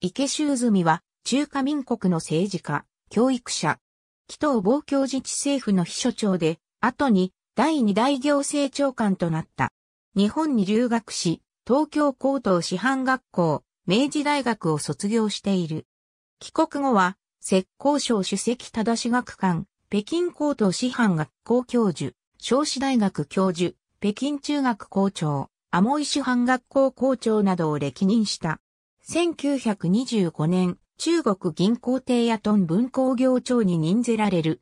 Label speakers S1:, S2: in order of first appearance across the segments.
S1: 池修済は、中華民国の政治家、教育者、紀藤防共自
S2: 治政府の秘書長で、後に第二大行政長官となった。日本に留学し、東京高等師範学校、明治大学を卒業している。帰国後は、石膏省主席正学館、北京高等師範学校教授、少子大学教授、北京中学校長、アモイ師範学校校長などを歴任した。1925
S1: 年、中国銀行亭やトン文工業庁に任ぜられる。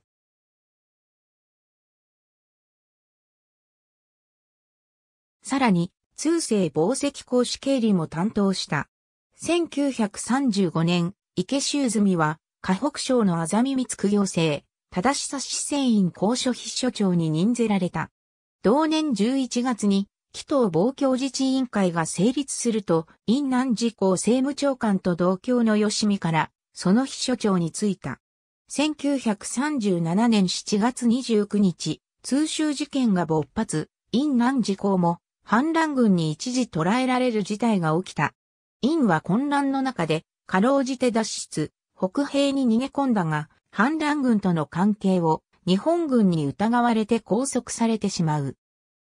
S1: さらに、通世紡績公司経理も担当した。1935
S2: 年、池修済は、河北省のあざみ光行政、正久市船員公所秘書長に任ぜられた。同年11月に、紀藤防教自治委員会が成立すると、院南事項政務長官と同郷の吉見から、その秘書長に就いた。1937年7月29日、通州事件が勃発、院南事項も、反乱軍に一時捕らえられる事態が起きた。院は混乱の中で、かろうじて脱出、北平に逃げ込んだが、反乱軍との関係を日本軍に疑われて拘束されてしまう。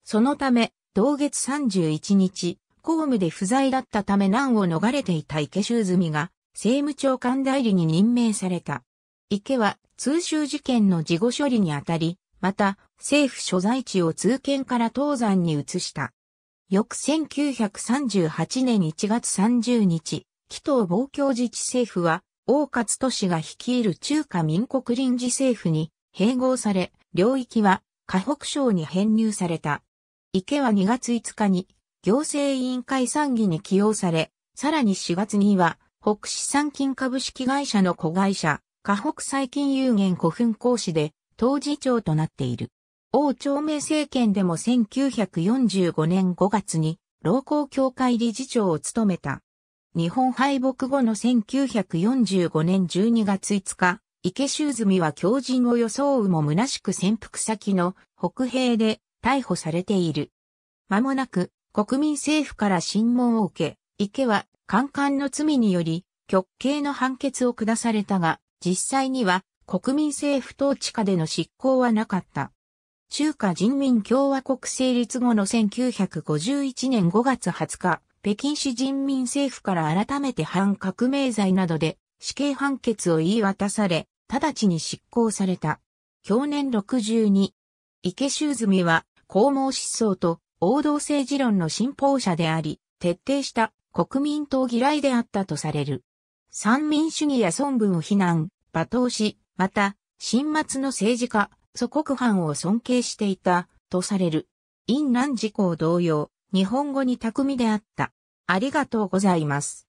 S2: そのため、同月31日、公務で不在だったため難を逃れていた池修みが政務長官代理に任命された。池は通州事件の事後処理にあたり、また政府所在地を通県から東山に移した。翌1938年1月30日、紀藤防共自治政府は、大勝都市が率いる中華民国臨時政府に併合され、領域は河北省に編入された。池は2月5日に行政委員会参議に起用され、さらに4月には北資産金株式会社の子会社、河北最近有限古墳講師で当事長となっている。王朝明政権でも1945年5月に労工協会理事長を務めた。日本敗北後の1945年12月5日、池州済は狂人を装うも虚しく潜伏先の北平で逮捕されている。間もなく国民政府から審問を受け、池は官官の罪により極刑の判決を下されたが、実際には国民政府統治下での執行はなかった。中華人民共和国成立後の1951年5月20日、北京市人民政府から改めて反革命罪などで死刑判決を言い渡され、直ちに執行された。去年62、池修積は公毛思想と王道政治論の信奉者であり、徹底した国民党嫌いであったとされる。三民主義や孫文を非難、罵倒し、また、新末の政治家、祖国藩を尊敬していた、とされる。陰乱事項同様、
S1: 日本語に巧みであった。ありがとうございます。